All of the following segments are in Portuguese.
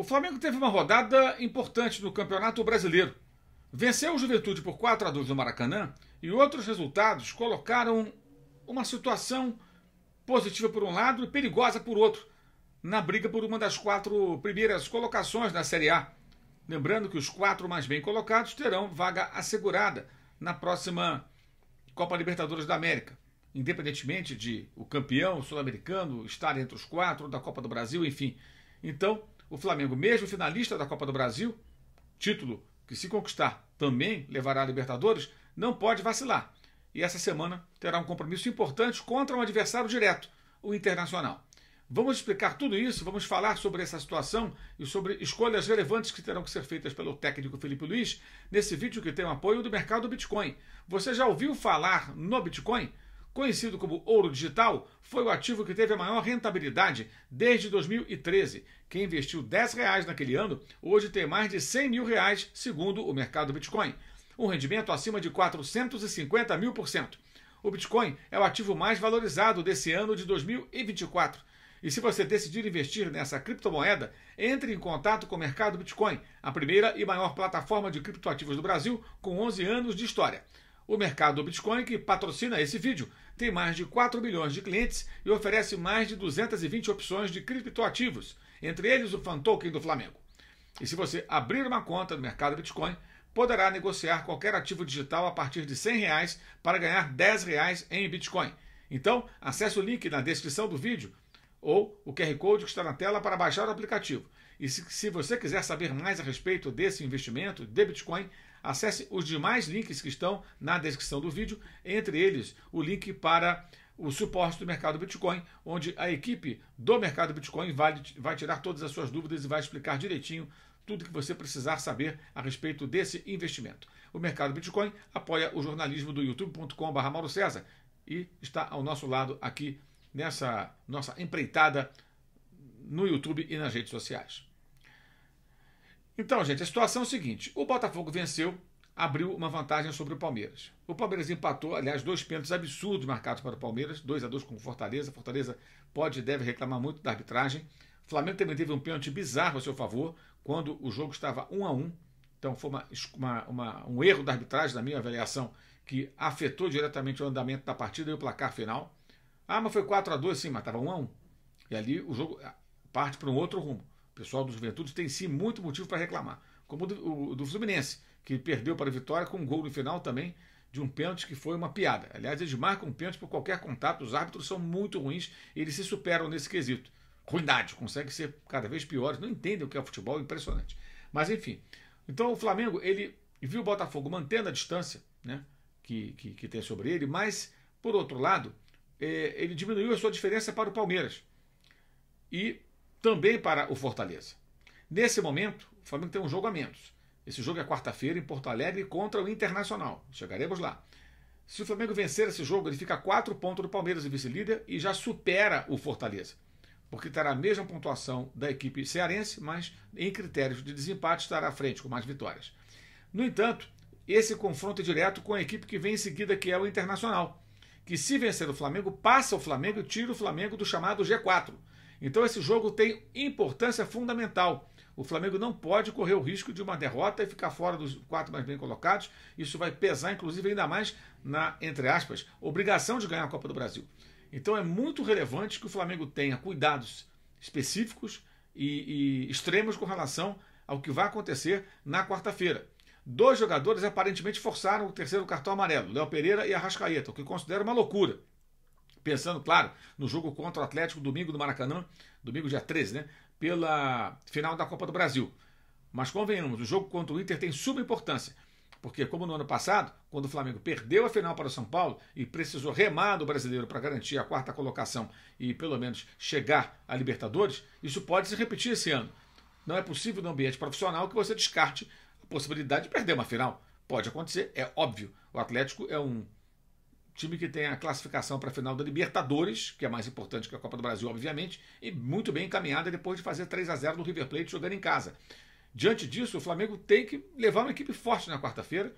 O Flamengo teve uma rodada importante no Campeonato Brasileiro. Venceu o Juventude por 4 a 2 no Maracanã e outros resultados colocaram uma situação positiva por um lado e perigosa por outro, na briga por uma das quatro primeiras colocações da Série A. Lembrando que os quatro mais bem colocados terão vaga assegurada na próxima Copa Libertadores da América. Independentemente de o campeão sul-americano estar entre os quatro, da Copa do Brasil, enfim. Então, o Flamengo, mesmo finalista da Copa do Brasil, título que se conquistar também levará a Libertadores, não pode vacilar. E essa semana terá um compromisso importante contra um adversário direto, o Internacional. Vamos explicar tudo isso, vamos falar sobre essa situação e sobre escolhas relevantes que terão que ser feitas pelo técnico Felipe Luiz nesse vídeo que tem o apoio do mercado Bitcoin. Você já ouviu falar no Bitcoin? conhecido como ouro digital, foi o ativo que teve a maior rentabilidade desde 2013. Quem investiu 10 reais naquele ano, hoje tem mais de 100 mil reais, segundo o mercado Bitcoin. Um rendimento acima de 450 mil por cento. O Bitcoin é o ativo mais valorizado desse ano de 2024. E se você decidir investir nessa criptomoeda, entre em contato com o Mercado Bitcoin, a primeira e maior plataforma de criptoativos do Brasil, com 11 anos de história. O mercado Bitcoin, que patrocina esse vídeo, tem mais de 4 milhões de clientes e oferece mais de 220 opções de criptoativos, entre eles o fan token do Flamengo. E se você abrir uma conta no mercado Bitcoin, poderá negociar qualquer ativo digital a partir de R$ reais para ganhar R$ reais em Bitcoin. Então, acesse o link na descrição do vídeo ou o QR Code que está na tela para baixar o aplicativo. E se, se você quiser saber mais a respeito desse investimento de Bitcoin, Acesse os demais links que estão na descrição do vídeo, entre eles o link para o suporte do mercado Bitcoin, onde a equipe do mercado Bitcoin vai, vai tirar todas as suas dúvidas e vai explicar direitinho tudo que você precisar saber a respeito desse investimento. O mercado Bitcoin apoia o jornalismo do youtube.com.br Mauro César e está ao nosso lado aqui nessa nossa empreitada no YouTube e nas redes sociais. Então, gente, a situação é o seguinte: o Botafogo venceu, abriu uma vantagem sobre o Palmeiras. O Palmeiras empatou, aliás, dois pênaltis absurdos marcados para o Palmeiras, 2 a 2 com o Fortaleza. Fortaleza pode e deve reclamar muito da arbitragem. O Flamengo também teve um pênalti bizarro a seu favor, quando o jogo estava 1 a 1 Então foi uma, uma, uma, um erro da arbitragem, na minha avaliação, que afetou diretamente o andamento da partida e o placar final. Ah, mas foi 4 a 2 sim, mas estava 1 a 1 E ali o jogo ah, parte para um outro rumo. O pessoal do Juventude tem sim muito motivo para reclamar. Como o do, o do Fluminense, que perdeu para a vitória com um gol no final também de um pênalti que foi uma piada. Aliás, eles marcam um pênalti por qualquer contato, os árbitros são muito ruins, eles se superam nesse quesito. Ruindade, conseguem ser cada vez piores, não entendem o que é futebol, é impressionante. Mas enfim, então o Flamengo, ele viu o Botafogo mantendo a distância né, que, que, que tem sobre ele, mas, por outro lado, é, ele diminuiu a sua diferença para o Palmeiras. E também para o Fortaleza. Nesse momento, o Flamengo tem um jogo a menos. Esse jogo é quarta-feira em Porto Alegre contra o Internacional. Chegaremos lá. Se o Flamengo vencer esse jogo, ele fica a 4 pontos do Palmeiras e vice-líder e já supera o Fortaleza, porque terá a mesma pontuação da equipe cearense, mas em critérios de desempate estará à frente com mais vitórias. No entanto, esse confronto é direto com a equipe que vem em seguida, que é o Internacional, que se vencer o Flamengo, passa o Flamengo e tira o Flamengo do chamado G4, então esse jogo tem importância fundamental. O Flamengo não pode correr o risco de uma derrota e ficar fora dos quatro mais bem colocados. Isso vai pesar, inclusive, ainda mais na, entre aspas, obrigação de ganhar a Copa do Brasil. Então é muito relevante que o Flamengo tenha cuidados específicos e, e extremos com relação ao que vai acontecer na quarta-feira. Dois jogadores aparentemente forçaram o terceiro cartão amarelo, Léo Pereira e Arrascaeta, o que considero uma loucura. Pensando, claro, no jogo contra o Atlético domingo do Maracanã, domingo dia 13, né? Pela final da Copa do Brasil. Mas convenhamos, o jogo contra o Inter tem suma importância. Porque, como no ano passado, quando o Flamengo perdeu a final para o São Paulo e precisou remar do brasileiro para garantir a quarta colocação e pelo menos chegar à Libertadores, isso pode se repetir esse ano. Não é possível no ambiente profissional que você descarte a possibilidade de perder uma final. Pode acontecer, é óbvio. O Atlético é um time que tem a classificação para a final da Libertadores, que é mais importante que a Copa do Brasil, obviamente, e muito bem encaminhada depois de fazer 3 a 0 no River Plate jogando em casa. Diante disso, o Flamengo tem que levar uma equipe forte na quarta-feira,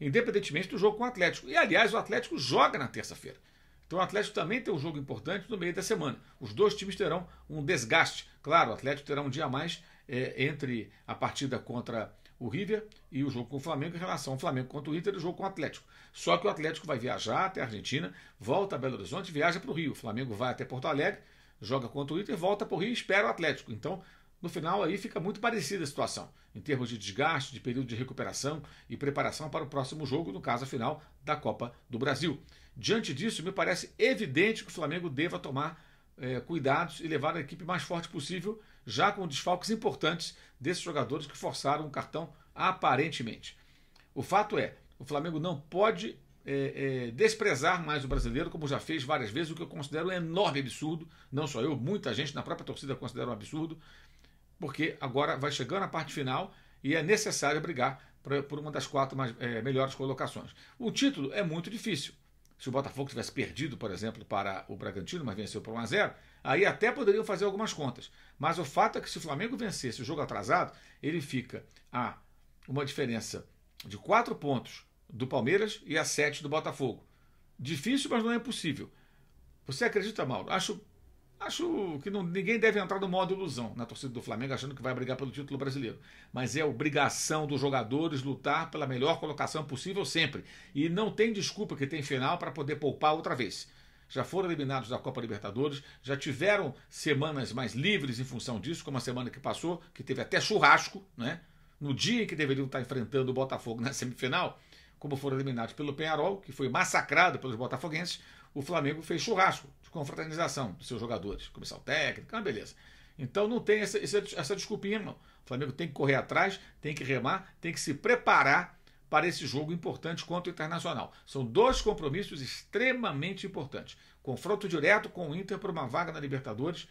independentemente do jogo com o Atlético. E, aliás, o Atlético joga na terça-feira. Então o Atlético também tem um jogo importante no meio da semana. Os dois times terão um desgaste. Claro, o Atlético terá um dia a mais é, entre a partida contra o River e o jogo com o Flamengo em relação ao Flamengo contra o Inter e o jogo com o Atlético. Só que o Atlético vai viajar até a Argentina, volta a Belo Horizonte viaja para o Rio. O Flamengo vai até Porto Alegre, joga contra o Inter, volta para o Rio e espera o Atlético. Então, no final aí fica muito parecida a situação, em termos de desgaste, de período de recuperação e preparação para o próximo jogo, no caso a final da Copa do Brasil. Diante disso, me parece evidente que o Flamengo deva tomar eh, cuidados e levar a equipe mais forte possível já com desfalques importantes desses jogadores que forçaram o cartão aparentemente. O fato é, o Flamengo não pode é, é, desprezar mais o brasileiro, como já fez várias vezes, o que eu considero um enorme absurdo. Não só eu, muita gente na própria torcida considera um absurdo, porque agora vai chegando a parte final e é necessário brigar por uma das quatro mais, é, melhores colocações. O título é muito difícil se o Botafogo tivesse perdido, por exemplo, para o Bragantino, mas venceu por 1 a 0 aí até poderiam fazer algumas contas. Mas o fato é que se o Flamengo vencesse o jogo atrasado, ele fica a uma diferença de 4 pontos do Palmeiras e a 7 do Botafogo. Difícil, mas não é impossível. Você acredita, Mauro? Acho Acho que não, ninguém deve entrar no modo ilusão na torcida do Flamengo achando que vai brigar pelo título brasileiro. Mas é obrigação dos jogadores lutar pela melhor colocação possível sempre. E não tem desculpa que tem final para poder poupar outra vez. Já foram eliminados da Copa Libertadores, já tiveram semanas mais livres em função disso, como a semana que passou, que teve até churrasco, né? No dia em que deveriam estar enfrentando o Botafogo na semifinal, como foram eliminados pelo Penharol, que foi massacrado pelos botafoguenses, o Flamengo fez churrasco de confraternização dos seus jogadores, comissão técnica, uma beleza. Então não tem essa, essa, essa desculpinha, não. O Flamengo tem que correr atrás, tem que remar, tem que se preparar para esse jogo importante contra o Internacional. São dois compromissos extremamente importantes. Confronto direto com o Inter por uma vaga na Libertadores,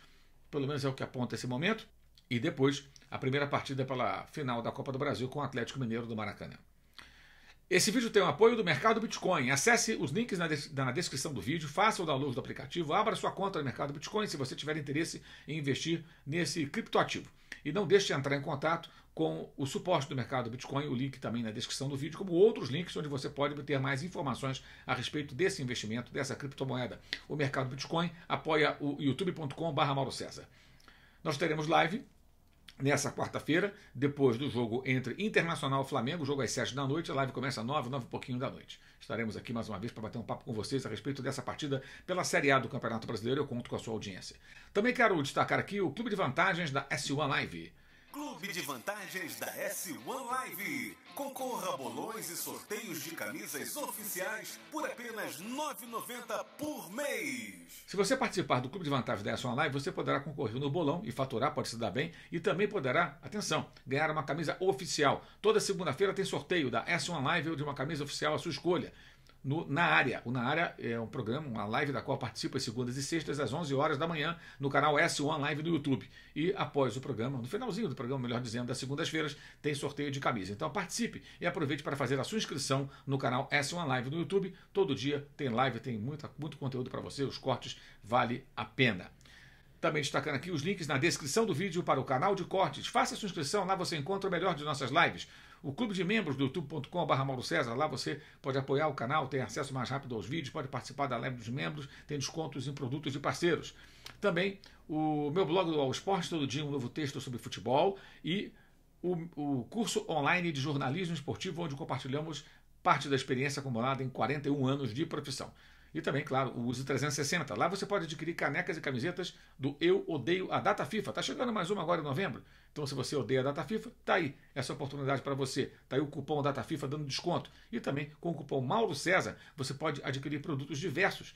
pelo menos é o que aponta esse momento, e depois a primeira partida pela final da Copa do Brasil com o Atlético Mineiro do Maracanã. Esse vídeo tem o apoio do Mercado Bitcoin. Acesse os links na, na, descrição do vídeo, faça o download do aplicativo, abra sua conta no Mercado Bitcoin se você tiver interesse em investir nesse criptoativo. E não deixe de entrar em contato com o suporte do Mercado Bitcoin, o link também na descrição do vídeo, como outros links onde você pode obter mais informações a respeito desse investimento, dessa criptomoeda. O Mercado Bitcoin apoia o youtube.com/mauro César. Nós teremos live nessa quarta-feira, depois do jogo entre Internacional e Flamengo, jogo às 7 da noite, a live começa às 9, 9 e pouquinho da noite. Estaremos aqui mais uma vez para bater um papo com vocês a respeito dessa partida pela Série A do Campeonato Brasileiro, eu conto com a sua audiência. Também quero destacar aqui o Clube de Vantagens da S1 Live. Clube de Vantagens da S1 Live. Concorra a bolões e sorteios de camisas oficiais por apenas R$ 9,90 por mês. Se você participar do Clube de Vantagens da S1 Live, você poderá concorrer no bolão e faturar, pode se dar bem, e também poderá, atenção, ganhar uma camisa oficial. Toda segunda-feira tem sorteio da S1 Live ou de uma camisa oficial à sua escolha no Na Área. O Na Área é um programa, uma live da qual participa às segundas e sextas às 11 horas da manhã no canal S1 Live no YouTube. E após o programa, no finalzinho do programa, melhor dizendo, das segundas-feiras, tem sorteio de camisa. Então participe e aproveite para fazer a sua inscrição no canal S1 Live no YouTube. Todo dia tem live, tem muita, muito conteúdo para você, os cortes vale a pena. Também destacando aqui os links na descrição do vídeo para o canal de cortes. Faça sua inscrição, lá você encontra o melhor de nossas lives. O clube de membros do youtube.com.br César, lá você pode apoiar o canal, tem acesso mais rápido aos vídeos, pode participar da live dos membros, tem descontos em produtos de parceiros. Também o meu blog do All Esporte, todo dia um novo texto sobre futebol e o, o curso online de jornalismo esportivo, onde compartilhamos parte da experiência acumulada em 41 anos de profissão. E também, claro, o Uso 360. Lá você pode adquirir canecas e camisetas do Eu Odeio a Data FIFA. está chegando mais uma agora em novembro. Então, se você odeia a Data FIFA, tá aí essa oportunidade para você. Tá aí o cupom Data FIFA dando desconto. E também, com o cupom Mauro César, você pode adquirir produtos diversos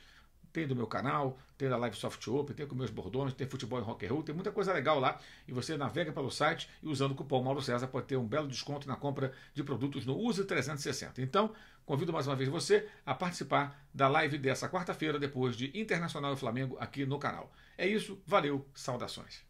tem do meu canal, tem da Live Soft Open, tem com meus bordões, tem futebol em rock and roll, tem muita coisa legal lá. E você navega pelo site e usando o cupom Mauro César pode ter um belo desconto na compra de produtos no Use 360. Então, convido mais uma vez você a participar da live dessa quarta-feira depois de Internacional e Flamengo aqui no canal. É isso, valeu, saudações.